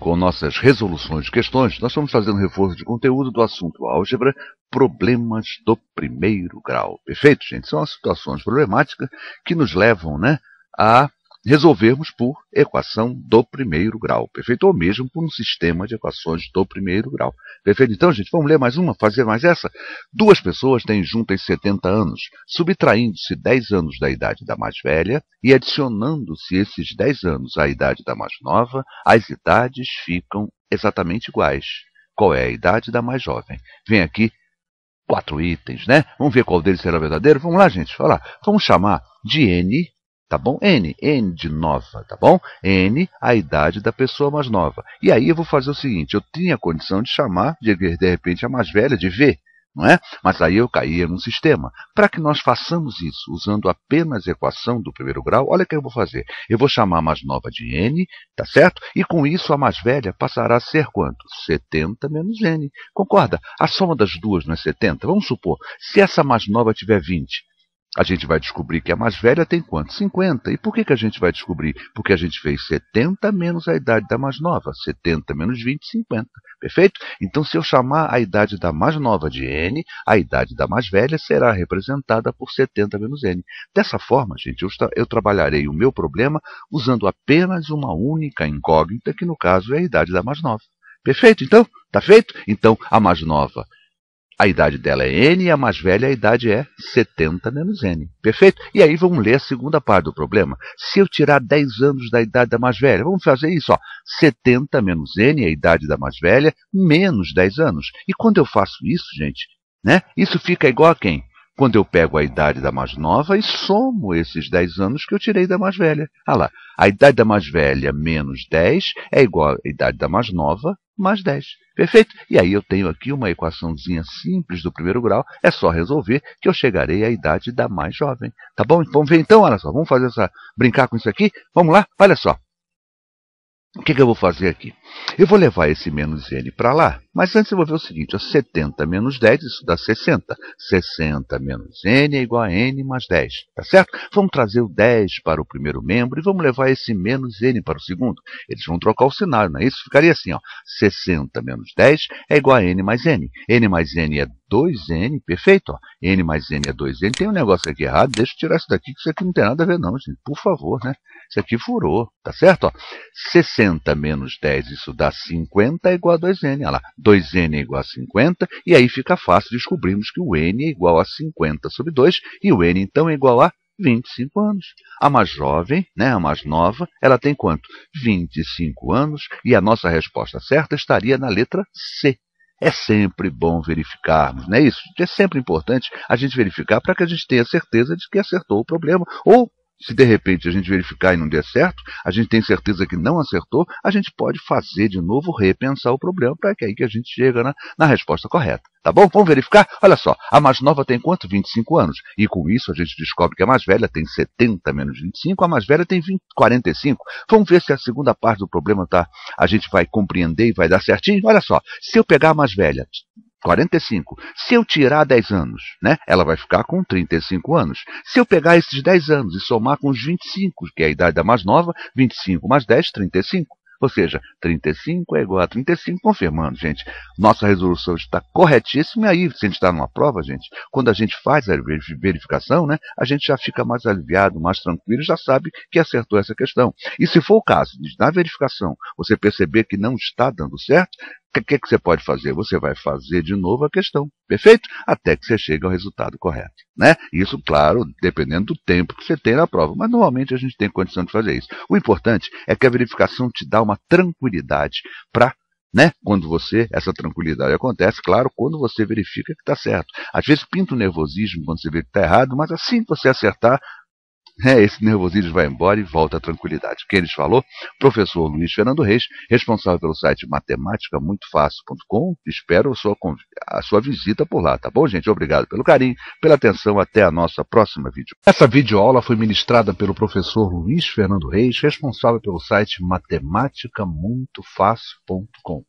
Com nossas resoluções de questões, nós estamos fazendo reforço de conteúdo do assunto álgebra, problemas do primeiro grau. Perfeito, gente? São as situações problemáticas que nos levam né, a resolvermos por equação do primeiro grau, perfeito? Ou mesmo por um sistema de equações do primeiro grau, perfeito? Então, gente, vamos ler mais uma, fazer mais essa? Duas pessoas têm juntas 70 anos, subtraindo-se 10 anos da idade da mais velha e adicionando-se esses 10 anos à idade da mais nova, as idades ficam exatamente iguais. Qual é a idade da mais jovem? Vem aqui quatro itens, né? Vamos ver qual deles será verdadeiro? Vamos lá, gente, falar. Vamos chamar de N tá bom? N, N de nova, tá bom? N, a idade da pessoa mais nova. E aí eu vou fazer o seguinte, eu tinha a condição de chamar, de, de repente, a mais velha de V, não é? Mas aí eu caía num sistema. Para que nós façamos isso, usando apenas equação do primeiro grau, olha o que eu vou fazer. Eu vou chamar a mais nova de n, tá certo? E com isso a mais velha passará a ser quanto? 70 menos n. Concorda? A soma das duas não é 70? Vamos supor, se essa mais nova tiver 20, a gente vai descobrir que a mais velha tem quanto? 50. E por que, que a gente vai descobrir? Porque a gente fez 70 menos a idade da mais nova. 70 menos 20, 50. Perfeito? Então, se eu chamar a idade da mais nova de n, a idade da mais velha será representada por 70 menos n. Dessa forma, gente, eu, eu trabalharei o meu problema usando apenas uma única incógnita, que no caso é a idade da mais nova. Perfeito, então? Está feito? Então, a mais nova a idade dela é N e a mais velha a idade é 70 menos N. Perfeito? E aí vamos ler a segunda parte do problema. Se eu tirar 10 anos da idade da mais velha, vamos fazer isso. Ó. 70 menos N, é a idade da mais velha, menos 10 anos. E quando eu faço isso, gente, né, isso fica igual a quem? Quando eu pego a idade da mais nova e somo esses 10 anos que eu tirei da mais velha. Ah lá, a idade da mais velha menos 10 é igual à idade da mais nova mais 10. Perfeito? E aí eu tenho aqui uma equaçãozinha simples do primeiro grau, é só resolver que eu chegarei à idade da mais jovem. Tá bom? Vamos ver então, olha só, vamos fazer essa brincar com isso aqui. Vamos lá? Olha só. O que, que, eu vou fazer aqui? Eu vou levar esse menos n para lá, mas antes eu vou ver o seguinte, ó, 70 menos 10, isso dá 60. 60 menos n é igual a n mais 10, tá certo? Vamos trazer o 10 para o primeiro membro e vamos levar esse menos n para o segundo. Eles vão trocar o sinal, não é isso? Ficaria assim, ó, 60 menos 10 é igual a n mais n. n mais n é 2n, perfeito. Ó. n mais n é 2n. Tem um negócio aqui errado, deixa eu tirar isso daqui, que isso aqui não tem nada a ver não, gente. Por favor, né? Isso aqui furou, tá certo? Ó, 60 menos 10, isso dá 50 é igual a 2n. Olha lá, 2n é igual a 50, e aí fica fácil descobrirmos que o n é igual a 50 sobre 2, e o n, então, é igual a 25 anos. A mais jovem, né, a mais nova, ela tem quanto? 25 anos, e a nossa resposta certa estaria na letra C é sempre bom verificarmos, não é isso? É sempre importante a gente verificar para que a gente tenha certeza de que acertou o problema ou se de repente a gente verificar e não der certo, a gente tem certeza que não acertou, a gente pode fazer de novo, repensar o problema, para que aí que a gente chega na, na resposta correta. Tá bom? Vamos verificar? Olha só, a mais nova tem quanto? 25 anos. E com isso a gente descobre que a mais velha tem 70 menos 25, a mais velha tem 20, 45. Vamos ver se a segunda parte do problema tá, a gente vai compreender e vai dar certinho? Olha só, se eu pegar a mais velha, 45. Se eu tirar 10 anos, né, ela vai ficar com 35 anos. Se eu pegar esses 10 anos e somar com os 25, que é a idade da mais nova, 25 mais 10, 35. Ou seja, 35 é igual a 35, confirmando, gente. Nossa resolução está corretíssima. E aí, se a gente está numa prova, gente, quando a gente faz a verificação, né, a gente já fica mais aliviado, mais tranquilo, já sabe que acertou essa questão. E se for o caso, na verificação, você perceber que não está dando certo, o que, é que você pode fazer? Você vai fazer de novo a questão, perfeito? Até que você chegue ao resultado correto. Né? Isso, claro, dependendo do tempo que você tem na prova, mas normalmente a gente tem condição de fazer isso. O importante é que a verificação te dá uma tranquilidade para né? Quando você, essa tranquilidade acontece, claro, quando você verifica que está certo. Às vezes pinta um nervosismo quando você vê que está errado, mas assim que você acertar, é, esse nervosismo vai embora e volta à tranquilidade. Quem lhes falou? Professor Luiz Fernando Reis, responsável pelo site Matemática Espero a sua, a sua visita por lá, tá bom, gente? Obrigado pelo carinho, pela atenção. Até a nossa próxima vídeo. Essa videoaula foi ministrada pelo professor Luiz Fernando Reis, responsável pelo site fácil.com.